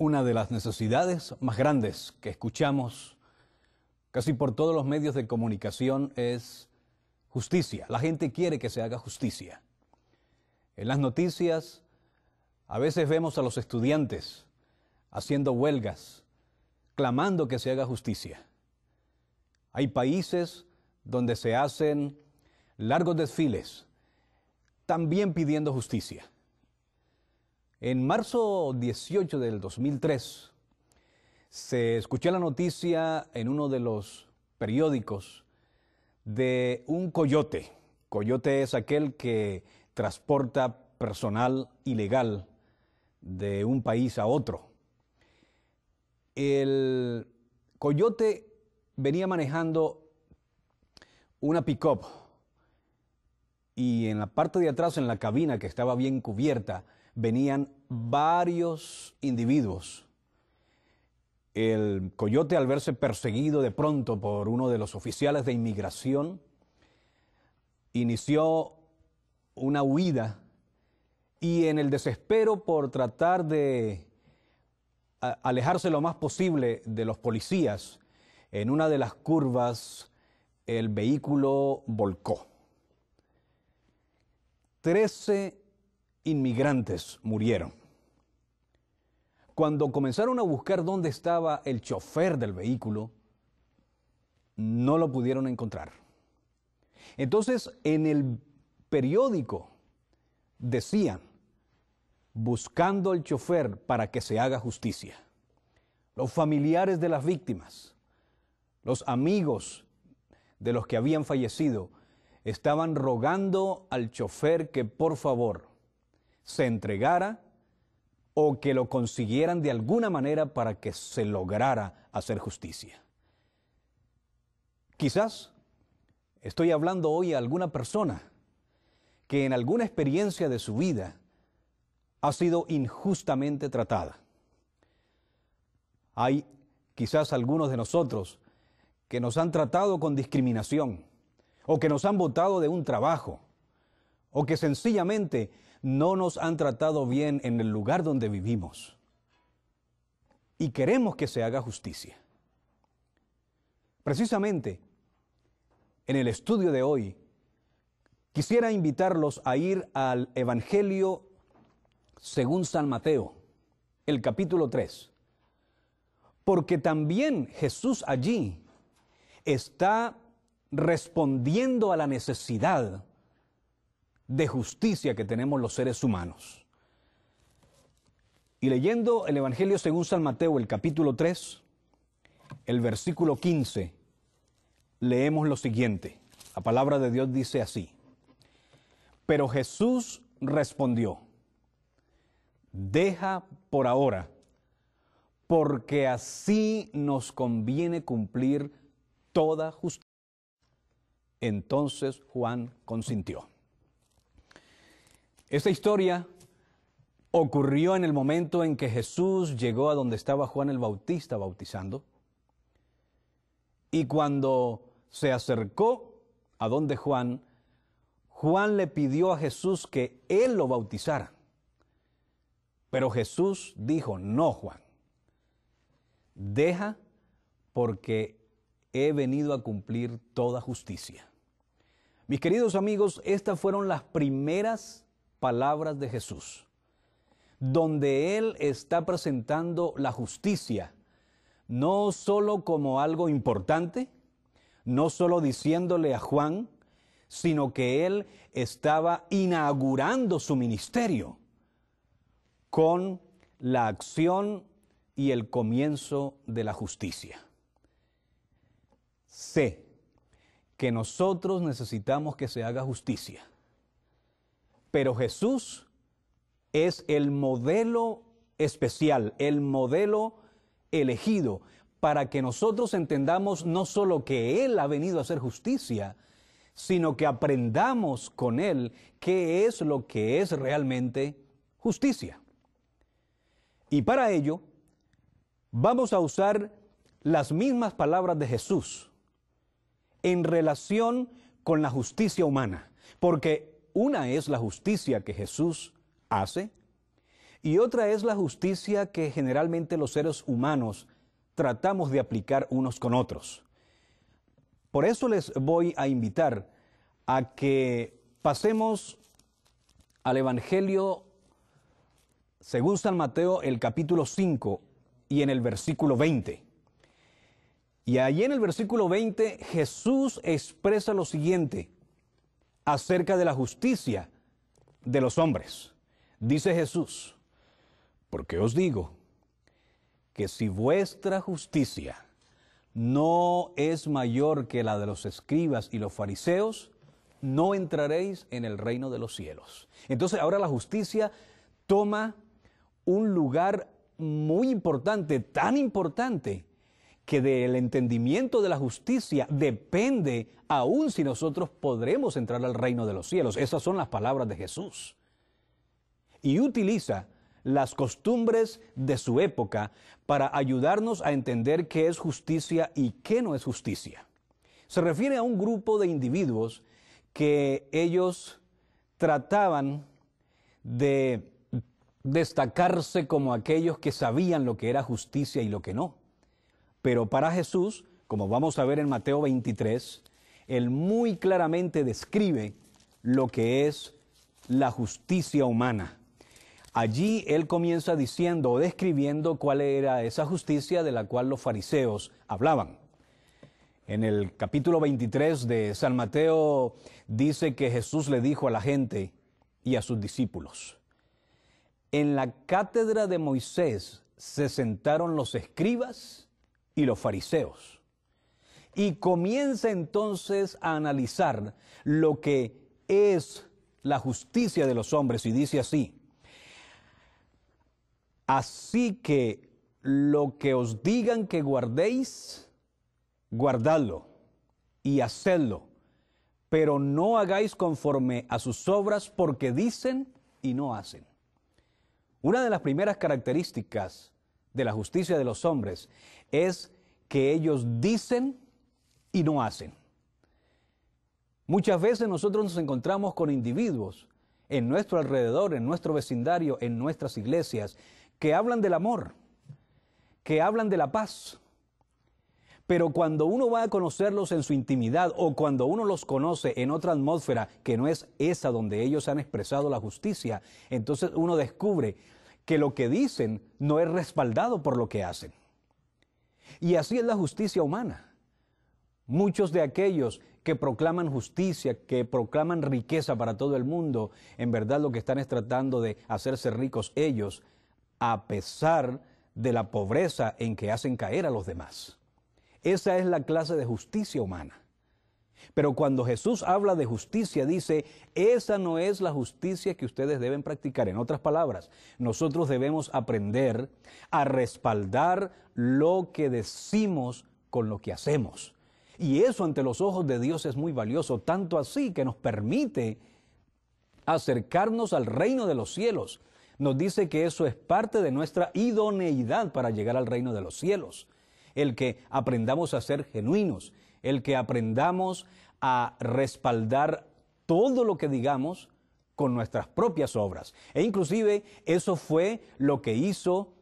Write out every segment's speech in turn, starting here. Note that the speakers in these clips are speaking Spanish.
Una de las necesidades más grandes que escuchamos casi por todos los medios de comunicación es justicia. La gente quiere que se haga justicia. En las noticias a veces vemos a los estudiantes haciendo huelgas, clamando que se haga justicia. Hay países donde se hacen largos desfiles, también pidiendo justicia. En marzo 18 del 2003 se escuchó la noticia en uno de los periódicos de un coyote. Coyote es aquel que transporta personal ilegal de un país a otro. El coyote venía manejando una pick-up y en la parte de atrás, en la cabina que estaba bien cubierta, venían varios individuos. El coyote, al verse perseguido de pronto por uno de los oficiales de inmigración, inició una huida y en el desespero por tratar de alejarse lo más posible de los policías, en una de las curvas el vehículo volcó. Trece inmigrantes murieron. Cuando comenzaron a buscar dónde estaba el chofer del vehículo, no lo pudieron encontrar. Entonces, en el periódico decían, buscando al chofer para que se haga justicia. Los familiares de las víctimas, los amigos de los que habían fallecido, estaban rogando al chofer que por favor se entregara o que lo consiguieran de alguna manera para que se lograra hacer justicia. Quizás estoy hablando hoy a alguna persona que en alguna experiencia de su vida ha sido injustamente tratada. Hay quizás algunos de nosotros que nos han tratado con discriminación, o que nos han votado de un trabajo, o que sencillamente no nos han tratado bien en el lugar donde vivimos y queremos que se haga justicia. Precisamente, en el estudio de hoy, quisiera invitarlos a ir al Evangelio según San Mateo, el capítulo 3, porque también Jesús allí está respondiendo a la necesidad de justicia que tenemos los seres humanos. Y leyendo el Evangelio según San Mateo, el capítulo 3, el versículo 15, leemos lo siguiente. La palabra de Dios dice así. Pero Jesús respondió, deja por ahora, porque así nos conviene cumplir toda justicia. Entonces Juan consintió. Esta historia ocurrió en el momento en que Jesús llegó a donde estaba Juan el Bautista bautizando. Y cuando se acercó a donde Juan, Juan le pidió a Jesús que él lo bautizara. Pero Jesús dijo, no, Juan, deja porque he venido a cumplir toda justicia. Mis queridos amigos, estas fueron las primeras palabras de Jesús, donde Él está presentando la justicia, no solo como algo importante, no solo diciéndole a Juan, sino que Él estaba inaugurando su ministerio con la acción y el comienzo de la justicia. Sé que nosotros necesitamos que se haga justicia pero Jesús es el modelo especial, el modelo elegido, para que nosotros entendamos no solo que Él ha venido a hacer justicia, sino que aprendamos con Él qué es lo que es realmente justicia. Y para ello, vamos a usar las mismas palabras de Jesús en relación con la justicia humana, porque una es la justicia que Jesús hace y otra es la justicia que generalmente los seres humanos tratamos de aplicar unos con otros. Por eso les voy a invitar a que pasemos al Evangelio según San Mateo, el capítulo 5 y en el versículo 20. Y allí en el versículo 20 Jesús expresa lo siguiente, acerca de la justicia de los hombres. Dice Jesús, porque os digo que si vuestra justicia no es mayor que la de los escribas y los fariseos, no entraréis en el reino de los cielos. Entonces ahora la justicia toma un lugar muy importante, tan importante, que del entendimiento de la justicia depende aún si nosotros podremos entrar al reino de los cielos. Esas son las palabras de Jesús. Y utiliza las costumbres de su época para ayudarnos a entender qué es justicia y qué no es justicia. Se refiere a un grupo de individuos que ellos trataban de destacarse como aquellos que sabían lo que era justicia y lo que no. Pero para Jesús, como vamos a ver en Mateo 23, Él muy claramente describe lo que es la justicia humana. Allí Él comienza diciendo o describiendo cuál era esa justicia de la cual los fariseos hablaban. En el capítulo 23 de San Mateo dice que Jesús le dijo a la gente y a sus discípulos, en la cátedra de Moisés se sentaron los escribas y los fariseos. Y comienza entonces a analizar lo que es la justicia de los hombres y dice así, así que lo que os digan que guardéis, guardadlo y hacedlo, pero no hagáis conforme a sus obras porque dicen y no hacen. Una de las primeras características de la justicia de los hombres es que ellos dicen y no hacen. Muchas veces nosotros nos encontramos con individuos en nuestro alrededor, en nuestro vecindario, en nuestras iglesias, que hablan del amor, que hablan de la paz. Pero cuando uno va a conocerlos en su intimidad o cuando uno los conoce en otra atmósfera que no es esa donde ellos han expresado la justicia, entonces uno descubre que lo que dicen no es respaldado por lo que hacen. Y así es la justicia humana. Muchos de aquellos que proclaman justicia, que proclaman riqueza para todo el mundo, en verdad lo que están es tratando de hacerse ricos ellos, a pesar de la pobreza en que hacen caer a los demás. Esa es la clase de justicia humana. Pero cuando Jesús habla de justicia, dice, esa no es la justicia que ustedes deben practicar. En otras palabras, nosotros debemos aprender a respaldar lo que decimos con lo que hacemos. Y eso ante los ojos de Dios es muy valioso, tanto así que nos permite acercarnos al reino de los cielos. Nos dice que eso es parte de nuestra idoneidad para llegar al reino de los cielos, el que aprendamos a ser genuinos, el que aprendamos a respaldar todo lo que digamos con nuestras propias obras. E inclusive eso fue lo que hizo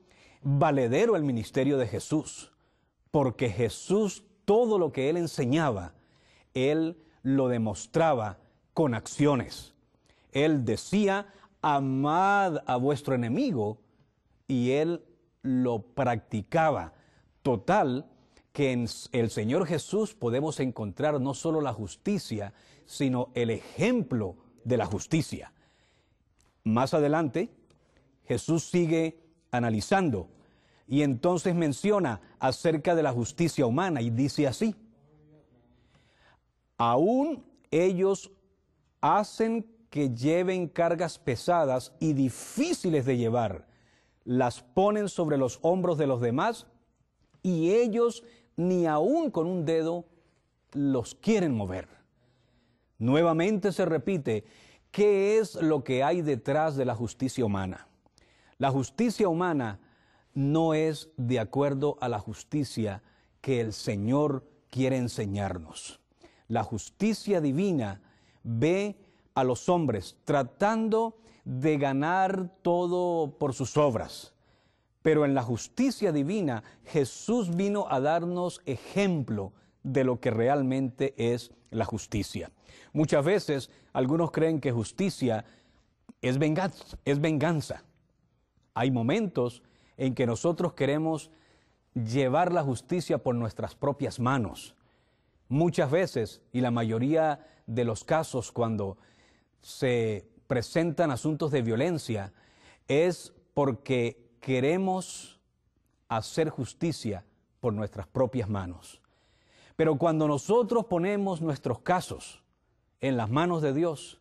valedero el ministerio de Jesús, porque Jesús todo lo que él enseñaba, él lo demostraba con acciones. Él decía, amad a vuestro enemigo, y él lo practicaba. Total, que en el Señor Jesús podemos encontrar no solo la justicia, sino el ejemplo de la justicia. Más adelante, Jesús sigue analizando y entonces menciona acerca de la justicia humana y dice así, aún ellos hacen que lleven cargas pesadas y difíciles de llevar, las ponen sobre los hombros de los demás y ellos ni aún con un dedo los quieren mover. Nuevamente se repite, ¿qué es lo que hay detrás de la justicia humana? La justicia humana no es de acuerdo a la justicia que el Señor quiere enseñarnos. La justicia divina ve a los hombres tratando de ganar todo por sus obras, pero en la justicia divina Jesús vino a darnos ejemplo de lo que realmente es la justicia. Muchas veces algunos creen que justicia es venganza. Es venganza. Hay momentos en que nosotros queremos llevar la justicia por nuestras propias manos. Muchas veces, y la mayoría de los casos cuando se presentan asuntos de violencia, es porque queremos hacer justicia por nuestras propias manos. Pero cuando nosotros ponemos nuestros casos en las manos de Dios,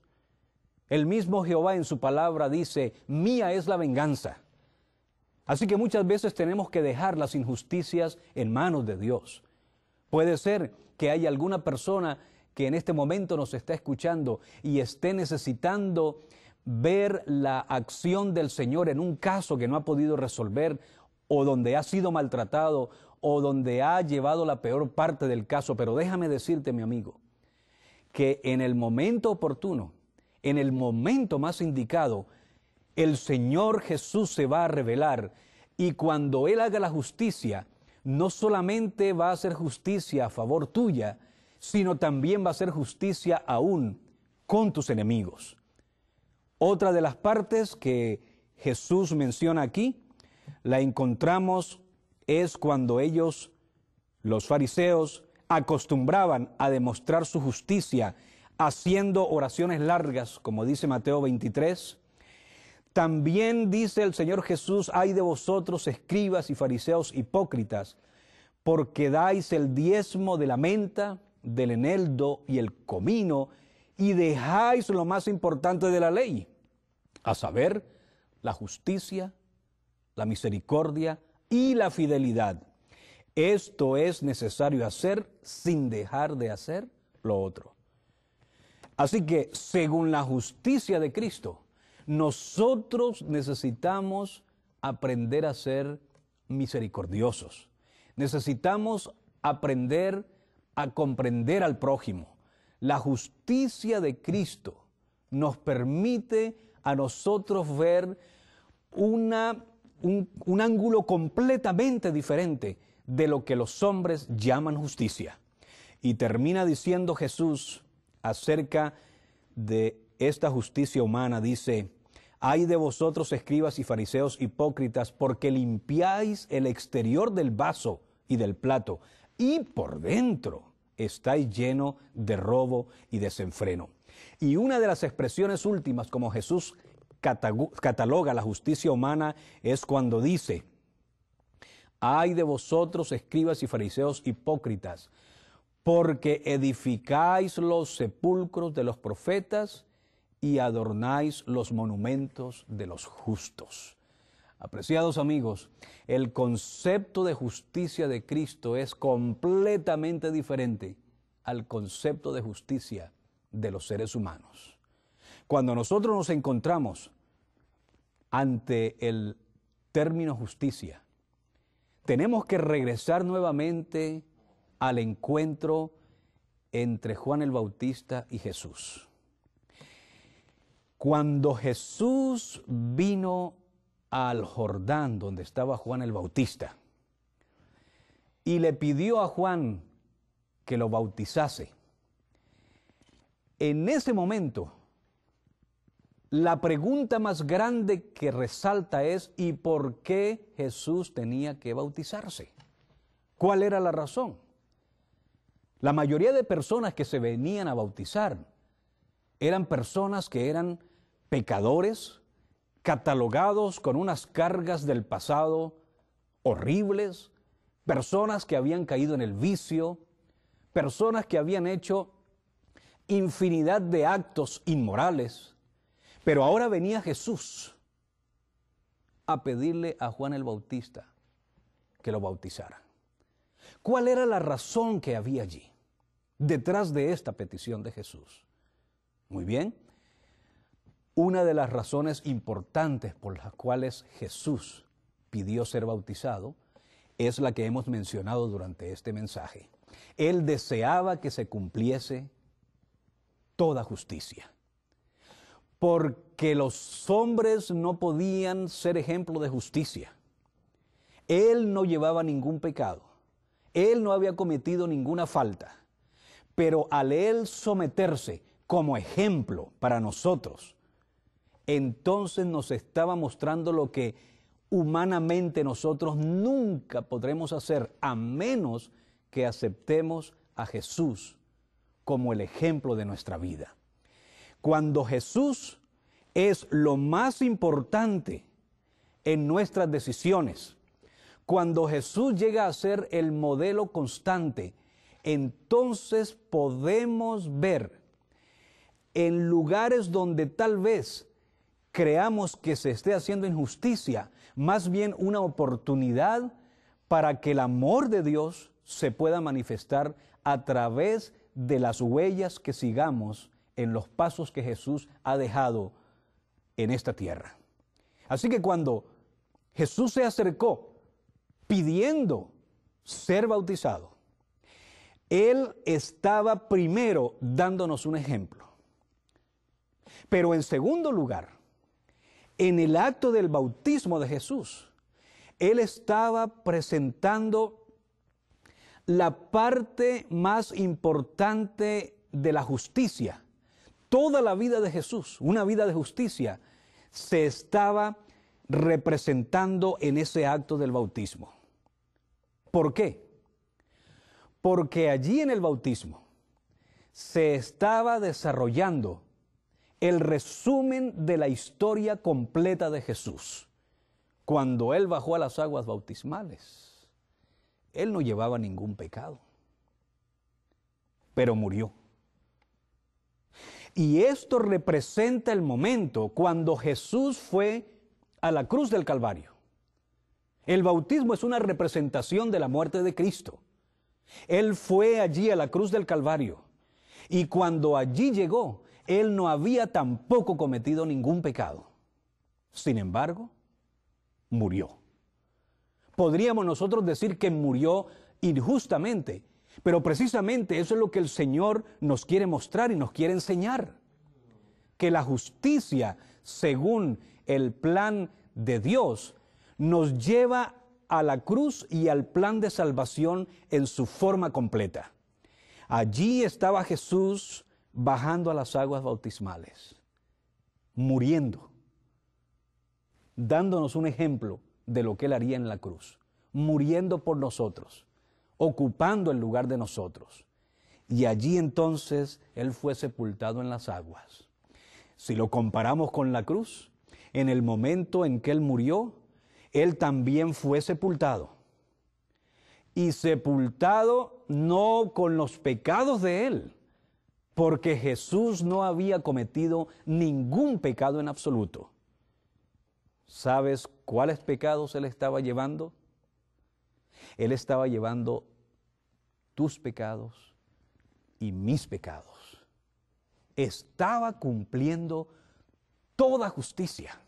el mismo Jehová en su palabra dice, mía es la venganza. Así que muchas veces tenemos que dejar las injusticias en manos de Dios. Puede ser que haya alguna persona que en este momento nos está escuchando y esté necesitando ver la acción del Señor en un caso que no ha podido resolver o donde ha sido maltratado o donde ha llevado la peor parte del caso. Pero déjame decirte, mi amigo, que en el momento oportuno, en el momento más indicado, el Señor Jesús se va a revelar y cuando Él haga la justicia, no solamente va a hacer justicia a favor tuya, sino también va a hacer justicia aún con tus enemigos. Otra de las partes que Jesús menciona aquí, la encontramos es cuando ellos, los fariseos, acostumbraban a demostrar su justicia haciendo oraciones largas, como dice Mateo 23. También dice el Señor Jesús, hay de vosotros escribas y fariseos hipócritas, porque dais el diezmo de la menta, del eneldo y el comino, y dejáis lo más importante de la ley, a saber, la justicia, la misericordia y la fidelidad. Esto es necesario hacer sin dejar de hacer lo otro. Así que, según la justicia de Cristo, nosotros necesitamos aprender a ser misericordiosos. Necesitamos aprender a comprender al prójimo. La justicia de Cristo nos permite a nosotros ver un, ángulo completamente diferente de lo que los hombres llaman justicia. Y termina diciendo Jesús acerca de esta justicia humana, dice, ay de vosotros escribas y fariseos hipócritas, porque limpiáis el exterior del vaso y del plato, y por dentro estáis lleno de robo y desenfreno. Y una de las expresiones últimas como Jesús cataloga la justicia humana es cuando dice, ay de vosotros, escribas y fariseos hipócritas, porque edificáis los sepulcros de los profetas y adornáis los monumentos de los justos. Apreciados amigos, el concepto de justicia de Cristo es completamente diferente al concepto de justicia de los seres humanos. Cuando nosotros nos encontramos ante el término justicia, tenemos que regresar nuevamente al encuentro entre Juan el Bautista y Jesús. Cuando Jesús vino al Jordán donde estaba Juan el Bautista y le pidió a Juan que lo bautizase. En ese momento, la pregunta más grande que resalta es, ¿y por qué Jesús tenía que bautizarse? ¿Cuál era la razón? La mayoría de personas que se venían a bautizar eran personas que eran pecadores, catalogados con unas cargas del pasado horribles, personas que habían caído en el vicio, personas que habían hecho infinidad de actos inmorales. Pero ahora venía Jesús a pedirle a Juan el Bautista que lo bautizara. ¿Cuál era la razón que había allí detrás de esta petición de Jesús? Muy bien, una de las razones importantes por las cuales Jesús pidió ser bautizado es la que hemos mencionado durante este mensaje. Él deseaba que se cumpliese toda justicia, porque los hombres no podían ser ejemplo de justicia. Él no llevaba ningún pecado, él no había cometido ninguna falta, pero al él someterse como ejemplo para nosotros, entonces nos estaba mostrando lo que humanamente nosotros nunca podremos hacer a menos que aceptemos a Jesús como el ejemplo de nuestra vida. Cuando Jesús es lo más importante en nuestras decisiones, cuando Jesús llega a ser el modelo constante, entonces podemos ver en lugares donde tal vez creamos que se esté haciendo injusticia, más bien una oportunidad para que el amor de Dios se pueda manifestar a través de las huellas que sigamos en los pasos que Jesús ha dejado en esta tierra. Así que cuando Jesús se acercó pidiendo ser bautizado, Él estaba primero dándonos un ejemplo. Pero en segundo lugar, en el acto del bautismo de Jesús, él estaba presentando la parte más importante de la justicia. Toda la vida de Jesús, una vida de justicia, se estaba representando en ese acto del bautismo. ¿Por qué? Porque allí en el bautismo se estaba desarrollando el resumen de la historia completa de Jesús. Cuando Él bajó a las aguas bautismales, Él no llevaba ningún pecado, pero murió. Y esto representa el momento cuando Jesús fue a la cruz del Calvario. El bautismo es una representación de la muerte de Cristo. Él fue allí a la cruz del Calvario. Y cuando allí llegó, él no había tampoco cometido ningún pecado. Sin embargo, murió. Podríamos nosotros decir que murió injustamente, pero precisamente eso es lo que el Señor nos quiere mostrar y nos quiere enseñar. Que la justicia, según el plan de Dios, nos lleva a la cruz y al plan de salvación en su forma completa. Allí estaba Jesús bajando a las aguas bautismales, muriendo, dándonos un ejemplo de lo que Él haría en la cruz, muriendo por nosotros, ocupando el lugar de nosotros. Y allí entonces Él fue sepultado en las aguas. Si lo comparamos con la cruz, en el momento en que Él murió, Él también fue sepultado. Y sepultado no con los pecados de Él, porque Jesús no había cometido ningún pecado en absoluto. ¿Sabes cuáles pecados Él estaba llevando? Él estaba llevando tus pecados y mis pecados. Estaba cumpliendo toda justicia.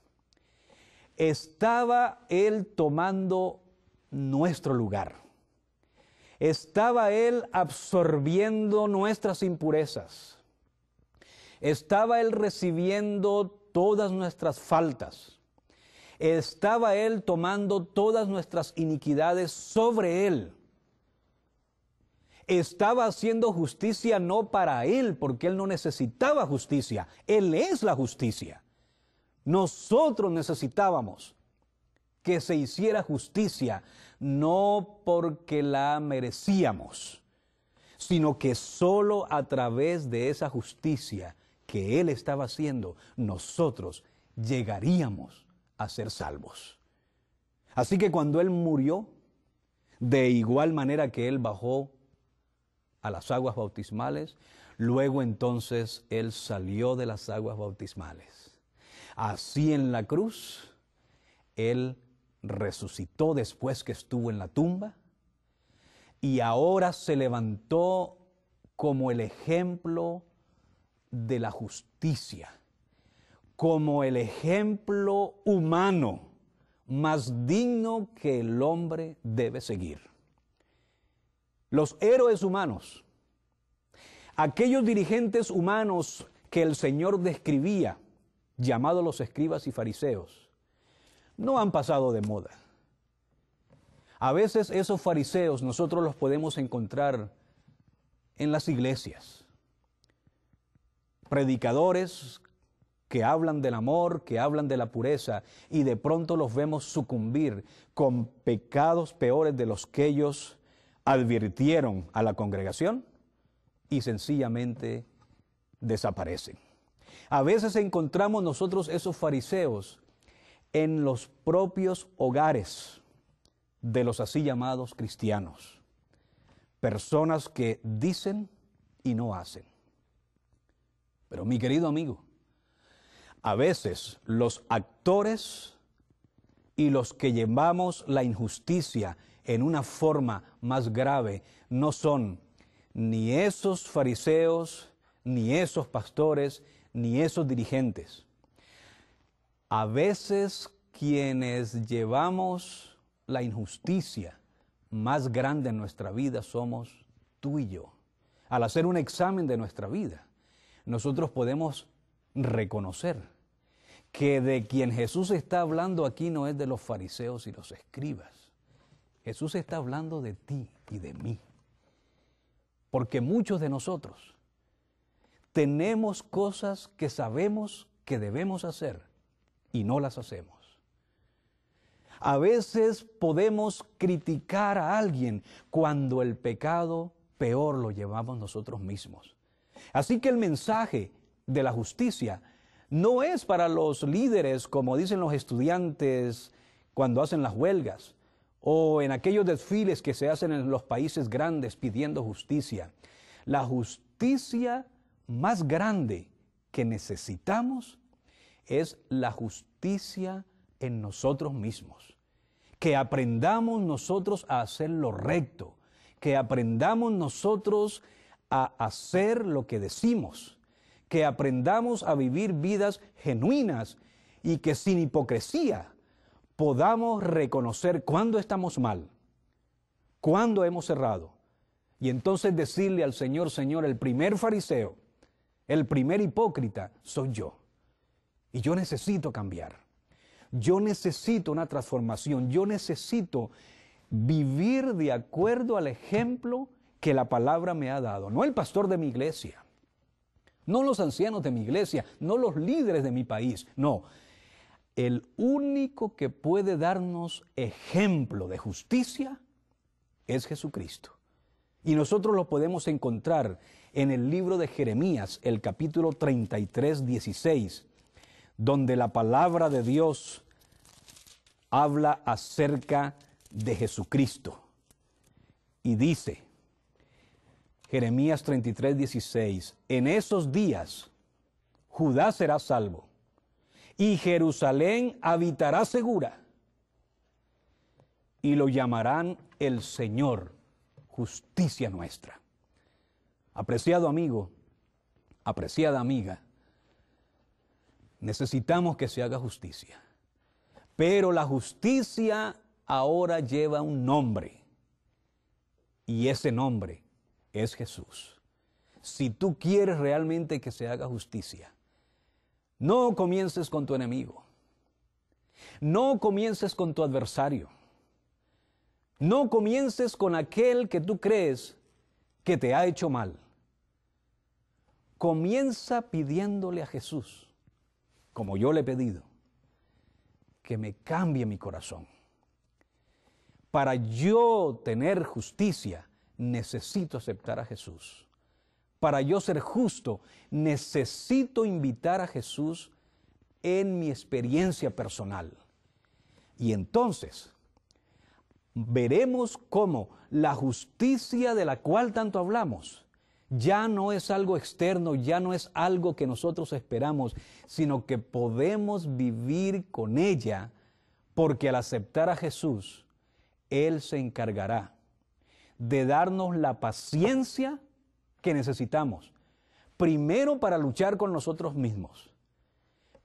Estaba Él tomando nuestro lugar. Estaba Él absorbiendo nuestras impurezas. Estaba Él recibiendo todas nuestras faltas. Estaba Él tomando todas nuestras iniquidades sobre Él. Estaba haciendo justicia no para Él, porque Él no necesitaba justicia. Él es la justicia. Nosotros necesitábamos que se hiciera justicia no porque la merecíamos, sino que solo a través de esa justicia que Él estaba haciendo, nosotros llegaríamos a ser salvos. Así que cuando Él murió, de igual manera que Él bajó a las aguas bautismales, luego entonces Él salió de las aguas bautismales. Así en la cruz, Él resucitó después que estuvo en la tumba y ahora se levantó como el ejemplo de la justicia, como el ejemplo humano más digno que el hombre debe seguir. Los héroes humanos, aquellos dirigentes humanos que el Señor describía, llamados los escribas y fariseos, no han pasado de moda. A veces esos fariseos nosotros los podemos encontrar en las iglesias. Predicadores que hablan del amor, que hablan de la pureza, y de pronto los vemos sucumbir con pecados peores de los que ellos advirtieron a la congregación y sencillamente desaparecen. A veces encontramos nosotros esos fariseos en los propios hogares de los así llamados cristianos. Personas que dicen y no hacen. Pero mi querido amigo, a veces los actores y los que llevamos la injusticia en una forma más grave no son ni esos fariseos, ni esos pastores, ni esos dirigentes. A veces quienes llevamos la injusticia más grande en nuestra vida somos tú y yo. Al hacer un examen de nuestra vida, nosotros podemos reconocer que de quien Jesús está hablando aquí no es de los fariseos y los escribas. Jesús está hablando de ti y de mí. Porque muchos de nosotros tenemos cosas que sabemos que debemos hacer y no las hacemos. A veces podemos criticar a alguien cuando el pecado peor lo llevamos nosotros mismos. Así que el mensaje de la justicia no es para los líderes, como dicen los estudiantes cuando hacen las huelgas, o en aquellos desfiles que se hacen en los países grandes pidiendo justicia. La justicia más grande que necesitamos es la justicia en nosotros mismos. Que aprendamos nosotros a hacer lo recto, que aprendamos nosotros a hacer lo que decimos, que aprendamos a vivir vidas genuinas y que sin hipocresía podamos reconocer cuándo estamos mal, cuándo hemos errado, y entonces decirle al Señor, Señor, el primer fariseo, el primer hipócrita soy yo. Y yo necesito cambiar. Yo necesito una transformación. Yo necesito vivir de acuerdo al ejemplo que la palabra me ha dado. No el pastor de mi iglesia. No los ancianos de mi iglesia. No los líderes de mi país. No. El único que puede darnos ejemplo de justicia es Jesucristo. Y nosotros lo podemos encontrar en el libro de Jeremías, el capítulo 33, 16 donde la palabra de Dios habla acerca de Jesucristo y dice, Jeremías 33, 16, en esos días Judá será salvo y Jerusalén habitará segura y lo llamarán el Señor, justicia nuestra. Apreciado amigo, apreciada amiga, Necesitamos que se haga justicia. Pero la justicia ahora lleva un nombre. Y ese nombre es Jesús. Si tú quieres realmente que se haga justicia, no comiences con tu enemigo. No comiences con tu adversario. No comiences con aquel que tú crees que te ha hecho mal. Comienza pidiéndole a Jesús como yo le he pedido, que me cambie mi corazón. Para yo tener justicia, necesito aceptar a Jesús. Para yo ser justo, necesito invitar a Jesús en mi experiencia personal. Y entonces veremos cómo la justicia de la cual tanto hablamos ya no es algo externo, ya no es algo que nosotros esperamos, sino que podemos vivir con ella porque al aceptar a Jesús, Él se encargará de darnos la paciencia que necesitamos. Primero para luchar con nosotros mismos.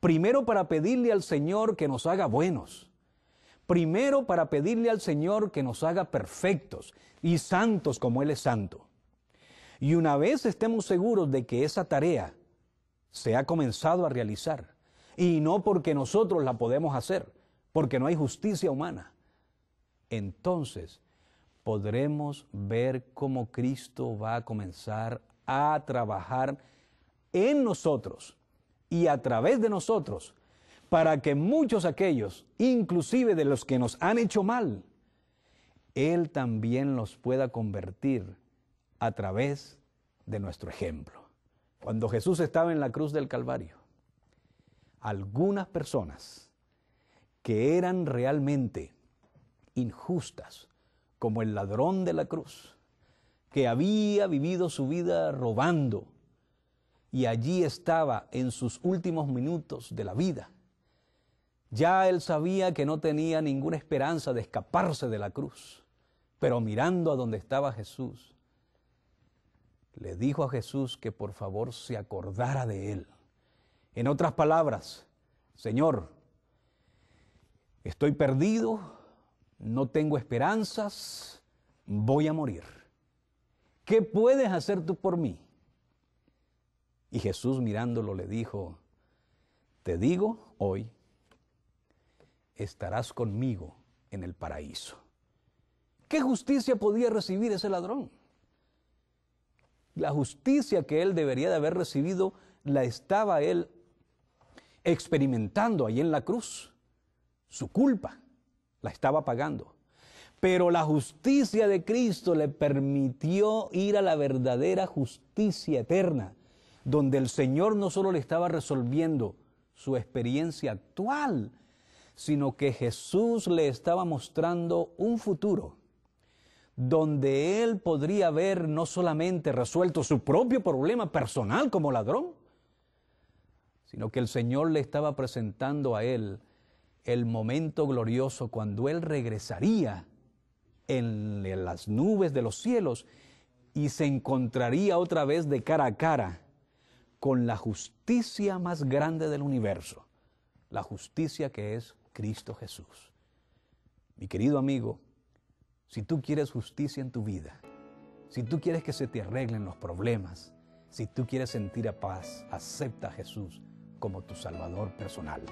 Primero para pedirle al Señor que nos haga buenos. Primero para pedirle al Señor que nos haga perfectos y santos como Él es santo. Y una vez estemos seguros de que esa tarea se ha comenzado a realizar, y no porque nosotros la podemos hacer, porque no hay justicia humana, entonces podremos ver cómo Cristo va a comenzar a trabajar en nosotros y a través de nosotros para que muchos aquellos, inclusive de los que nos han hecho mal, Él también los pueda convertir a través de nuestro ejemplo. Cuando Jesús estaba en la cruz del Calvario, algunas personas que eran realmente injustas, como el ladrón de la cruz, que había vivido su vida robando y allí estaba en sus últimos minutos de la vida. Ya él sabía que no tenía ninguna esperanza de escaparse de la cruz, pero mirando a donde estaba Jesús, le dijo a Jesús que por favor se acordara de él. En otras palabras, Señor, estoy perdido, no tengo esperanzas, voy a morir. ¿Qué puedes hacer tú por mí? Y Jesús mirándolo le dijo, te digo hoy, estarás conmigo en el paraíso. ¿Qué justicia podía recibir ese ladrón? La justicia que él debería de haber recibido la estaba él experimentando ahí en la cruz. Su culpa la estaba pagando. Pero la justicia de Cristo le permitió ir a la verdadera justicia eterna, donde el Señor no solo le estaba resolviendo su experiencia actual, sino que Jesús le estaba mostrando un futuro donde él podría haber no solamente resuelto su propio problema personal como ladrón, sino que el Señor le estaba presentando a él el momento glorioso cuando él regresaría en las nubes de los cielos y se encontraría otra vez de cara a cara con la justicia más grande del universo, la justicia que es Cristo Jesús. Mi querido amigo, si tú quieres justicia en tu vida, si tú quieres que se te arreglen los problemas, si tú quieres sentir a paz, acepta a Jesús como tu Salvador personal.